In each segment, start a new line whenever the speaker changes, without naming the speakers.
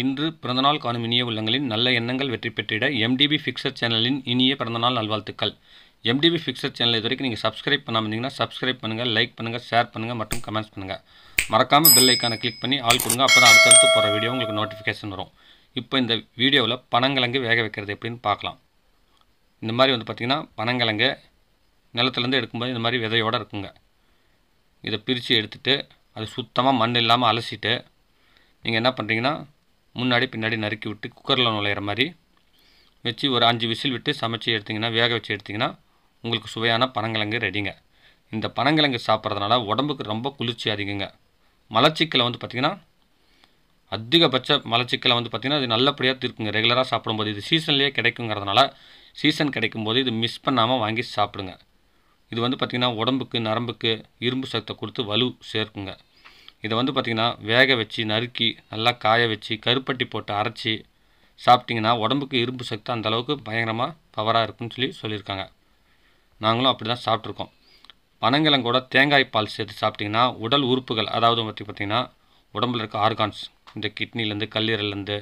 இன்று பிறந்தநாள் காணும் இனிய உள்ளங்களின் நல்ல எண்ணங்கள் வெற்றி பெற்றிட எம்டிபி ஃபிக்சர் சேனலின் இனிய பிறந்தநாள் நல்வாழ்த்துக்கள் எம்டிபி ஃபிக்ஸட் சேனல் இது வரைக்கும் நீங்கள் சப்ஸ்கிரைப் பண்ணாமல் இருந்தீங்கன்னா சப்ஸ்கிரைப் பண்ணுங்கள் லைக் பண்ணுங்கள் ஷேர் பண்ணுங்கள் மற்றும் கமெண்ட்ஸ் பண்ணுங்கள் மறக்காமல் பெல் ஐக்கானை கிளிக் பண்ணி ஆள் கொடுங்க அப்போ தான் அடுத்தடுத்து போகிற வீடியோ உங்களுக்கு நோட்டிஃபிகேஷன் வரும் இப்போ இந்த வீடியோவில் பனங்கிழங்கு வேக வைக்கிறது எப்படின்னு பார்க்கலாம் இந்த மாதிரி வந்து பார்த்திங்கன்னா பனங்கிழங்கு நிலத்துலேருந்து எடுக்கும்போது இந்த மாதிரி விதையோடு இருக்குங்க இதை பிரித்து எடுத்துகிட்டு அது சுத்தமாக மண் இல்லாமல் அலசிட்டு நீங்கள் என்ன பண்ணுறீங்கன்னா முன்னாடி பின்னாடி நறுக்கி விட்டு குக்கரில் நுழையிற மாதிரி வச்சு ஒரு அஞ்சு விசில் விட்டு சமைச்சு எடுத்திங்கன்னா வேக வச்சு எடுத்திங்கன்னா உங்களுக்கு சுவையான பனங்கிழங்கு ரெடிங்க இந்த பனங்கிழங்கு சாப்பிட்றதுனால உடம்புக்கு ரொம்ப குளிர்ச்சி அதிகங்க மலச்சிக்கலை வந்து பார்த்திங்கன்னா அதிகபட்ச மலச்சிக்கலை வந்து பார்த்திங்கன்னா அது நல்லபடியாக தீர்க்குங்க ரெகுலராக சாப்பிடும்போது இது சீசன்லேயே கிடைக்குங்கிறதுனால சீசன் கிடைக்கும்போது இது மிஸ் பண்ணாமல் வாங்கி சாப்பிடுங்க இது வந்து பார்த்திங்கன்னா உடம்புக்கு நரம்புக்கு இரும்பு சத்தை கொடுத்து வலு சேர்க்குங்க இதை வந்து பார்த்திங்கன்னா வேக வச்சு நறுக்கி நல்லா காய வச்சு கருப்பட்டி போட்டு அரைச்சி சாப்பிட்டிங்கன்னா உடம்புக்கு இரும்பு சக்தி அந்தளவுக்கு பயங்கரமாக பவராக இருக்கும்னு சொல்லி சொல்லியிருக்காங்க நாங்களும் அப்படி தான் சாப்பிட்ருக்கோம் பனங்கிழங்கூட தேங்காய் பால் சேர்த்து சாப்பிட்டிங்கன்னா உடல் உறுப்புகள் அதாவது பற்றி பார்த்திங்கன்னா உடம்புல இருக்க ஆர்கான்ஸ் இந்த கிட்னிலேருந்து கல்லீரல்லேருந்து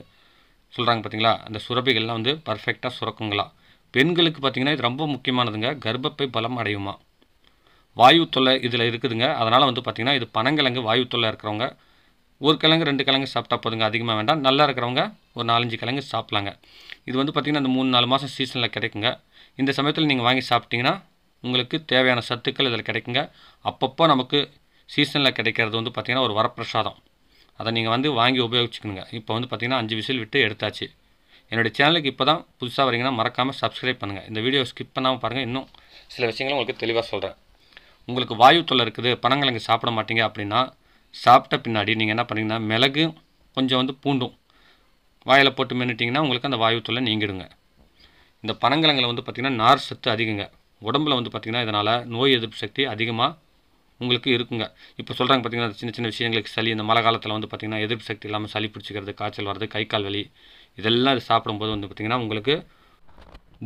சொல்கிறாங்க பார்த்திங்களா அந்த சுரபிகள்லாம் வந்து பர்ஃபெக்டாக சுரக்குங்களா பெண்களுக்கு பார்த்திங்கன்னா இது ரொம்ப முக்கியமானதுங்க கர்ப்பப்பை பலம் அடையுமா வாயு தொல்லை இதில் இருக்குதுங்க அதனால் வந்து பார்த்திங்கன்னா இது பனங்கிழங்கு வாயு தொல்லை இருக்கிறவங்க ஒரு கிழங்கு ரெண்டு கிழங்கு சாப்பிட்டா போதுங்க அதிகமாக வேண்டாம் நல்லா இருக்கிறவங்க ஒரு நாலஞ்சு கிழங்கு சாப்பிட்லாங்க இது வந்து பார்த்திங்கன்னா அந்த மூணு நாலு மாதம் சீசனில் கிடைக்குங்க இந்த சமயத்தில் நீங்கள் வாங்கி சாப்பிட்டிங்கன்னா உங்களுக்கு தேவையான சத்துக்கள் இதில் கிடைக்குங்க அப்பப்போ நமக்கு சீசனில் கிடைக்கிறது வந்து பார்த்திங்கன்னா ஒரு வரப்பிரசாதம் அதை நீங்கள் வந்து வாங்கி உபயோகிச்சுக்கணுங்க இப்போ வந்து பார்த்திங்கன்னா அஞ்சு விசில் விட்டு எடுத்தாச்சு என்னுடைய சேனலுக்கு இப்போ தான் புதுசாக வரீங்கன்னா மறக்காமல் சப்ஸ்கிரைப் பண்ணுங்கள் இந்த வீடியோ ஸ்கிப் பண்ணாமல் பாருங்கள் இன்னும் சில விஷயங்களும் உங்களுக்கு தெளிவாக சொல்கிறேன் உங்களுக்கு வாயு தொல்லை இருக்குது இங்கே சாப்பிட மாட்டீங்க அப்படின்னா சாப்பிட்ட பின்னாடி நீங்கள் என்ன பண்ணிங்கன்னா மிளகு கொஞ்சம் வந்து பூண்டும் வாயில் போட்டு மின்னுட்டிங்கன்னா உங்களுக்கு அந்த வாயு தொல்லை நீங்கிடுங்க இந்த பனங்கிழங்கில் வந்து பார்த்திங்கன்னா நார் சத்து அதிகங்க உடம்புல வந்து பார்த்திங்கன்னா இதனால் நோய் எதிர்ப்பு சக்தி அதிகமாக உங்களுக்கு இருக்குங்க இப்போ சொல்கிறாங்க பார்த்திங்கன்னா சின்ன சின்ன விஷயங்களுக்கு சளி இந்த மழை காலத்தில் வந்து பார்த்திங்கன்னா எதிர்ப்பு சக்தி இல்லாமல் சளி பிடிச்சிக்கிறது காய்ச்சல் வர்றது கை கால் வலி இதெல்லாம் இது சாப்பிடும்போது வந்து பார்த்திங்கன்னா உங்களுக்கு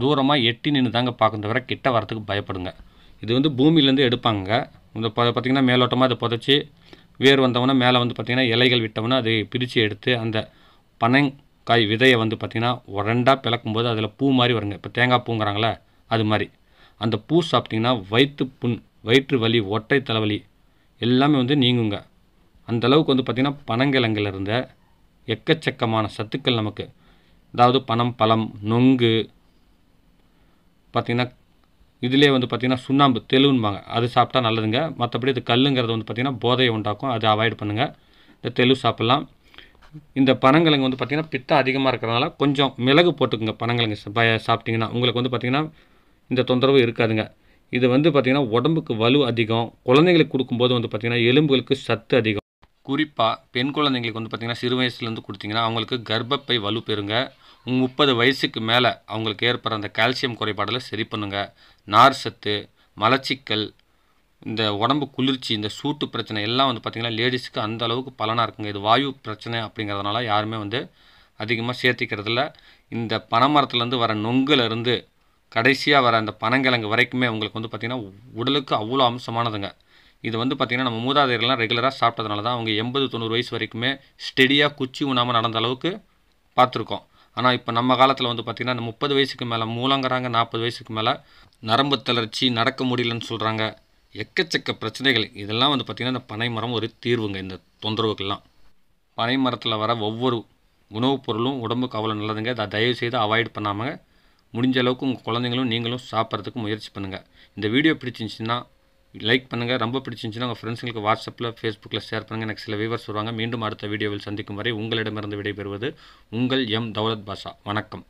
தூரமாக எட்டி நின்று தாங்க பார்க்கும் தவிர கிட்ட வரத்துக்கு பயப்படுங்க இது வந்து பூமியிலேருந்து எடுப்பாங்க இந்த பார்த்திங்கன்னா மேலோட்டமாக அதை புதைச்சி வேர் வந்தவொன்னே மேலே வந்து பார்த்திங்கன்னா இலைகள் விட்டோம்னா அதை பிரித்து எடுத்து அந்த பனங்காய் விதையை வந்து பார்த்திங்கன்னா உரண்டாக போது அதில் பூ மாதிரி வருங்க இப்போ தேங்காய் பூங்கிறாங்களே அது மாதிரி அந்த பூ சாப்பிட்டிங்கன்னா வயிற்று புண் வயிற்று வலி ஒட்டை தலைவலி எல்லாமே வந்து நீங்குங்க அந்தளவுக்கு வந்து பார்த்திங்கன்னா பனங்கிழங்கில் இருந்த எக்கச்சக்கமான சத்துக்கள் நமக்கு அதாவது பணம் பழம் நொங்கு பார்த்திங்கன்னா இதிலே வந்து பார்த்திங்கன்னா சுண்ணாம்பு தெலும்பாங்க அது சாப்பிட்டா நல்லதுங்க மற்றபடி இது கல்லுங்கிறது வந்து பார்த்திங்கன்னா போதையை உண்டாக்கும் அதை அவாய்ட் பண்ணுங்கள் இந்த தெலு சாப்பிட்லாம் இந்த பனங்கிழங்கு வந்து பார்த்திங்கன்னா பித்தம் அதிகமாக இருக்கிறதுனால கொஞ்சம் மிளகு போட்டுக்குங்க பனங்கிழங்கு சாப்பிட்டிங்கன்னா உங்களுக்கு வந்து பார்த்திங்கன்னா இந்த தொந்தரவு இருக்காதுங்க இது வந்து பார்த்திங்கன்னா உடம்புக்கு வலு அதிகம் குழந்தைங்களுக்கு கொடுக்கும்போது வந்து பார்த்திங்கன்னா எலும்புகளுக்கு சத்து அதிகம் குறிப்பாக பெண் குழந்தைங்களுக்கு வந்து பார்த்திங்கன்னா சிறு வயசுலேருந்து கொடுத்தீங்கன்னா அவங்களுக்கு கர்ப்பப்பை வலு பெறுங்க முப்பது வயசுக்கு மேலே அவங்களுக்கு ஏற்படுற அந்த கால்சியம் குறைபாடில் சரி பண்ணுங்கள் நார் சத்து மலச்சிக்கல் இந்த உடம்பு குளிர்ச்சி இந்த சூட்டு பிரச்சனை எல்லாம் வந்து பார்த்திங்கன்னா லேடிஸுக்கு அந்த அளவுக்கு பலனாக இருக்குங்க இது வாயு பிரச்சனை அப்படிங்கிறதுனால யாருமே வந்து அதிகமாக சேர்த்திக்கிறதுல இந்த பனைமரத்துலேருந்து வர நொங்குலேருந்து கடைசியாக வர அந்த பனங்கிழங்கு வரைக்குமே உங்களுக்கு வந்து பார்த்திங்கன்னா உடலுக்கு அவ்வளோ அம்சமானதுங்க இது வந்து பார்த்திங்கன்னா நம்ம மூதாதையர்கள்லாம் ரெகுலராக சாப்பிட்டதுனால தான் அவங்க எண்பது தொண்ணூறு வயசு வரைக்குமே ஸ்டெடியாக குச்சி உண்ணாமல் நடந்த அளவுக்கு பார்த்துருக்கோம் ஆனால் இப்போ நம்ம காலத்தில் வந்து பார்த்திங்கன்னா முப்பது வயசுக்கு மேலே மூலங்கிறாங்க நாற்பது வயசுக்கு மேலே நரம்பு தளர்ச்சி நடக்க முடியலன்னு சொல்கிறாங்க எக்கச்சக்க பிரச்சனைகள் இதெல்லாம் வந்து பார்த்திங்கன்னா இந்த பனை மரம் ஒரு தீர்வுங்க இந்த தொந்தரவுக்கெல்லாம் பனை மரத்தில் வர ஒவ்வொரு உணவுப் பொருளும் உடம்புக்கு அவ்வளோ நல்லதுங்க அதை தயவுசெய்து அவாய்ட் பண்ணாமல் முடிஞ்ச அளவுக்கு உங்கள் குழந்தைங்களும் நீங்களும் சாப்பிட்றதுக்கு முயற்சி பண்ணுங்கள் இந்த வீடியோ பிடிச்சிருந்துச்சின்னா லைக் பண்ணுங்கள் ரொம்ப பிடிச்சிருந்துச்சுன்னா உங்கள் ஃப்ரெண்ட்ஸுங்களுக்கு வாட்ஸ்அப்பில் ஃபேஸ்புக்கில் ஷேர் பண்ணுங்கள் எனக்கு சில வியூவர்ஸ் வருவாங்க மீண்டும் அடுத்த வீடியோவில் சந்திக்கும் வரை உங்களிடமிருந்து விடைபெறுவது உங்கள் எம் தௌலத் பாஷா வணக்கம்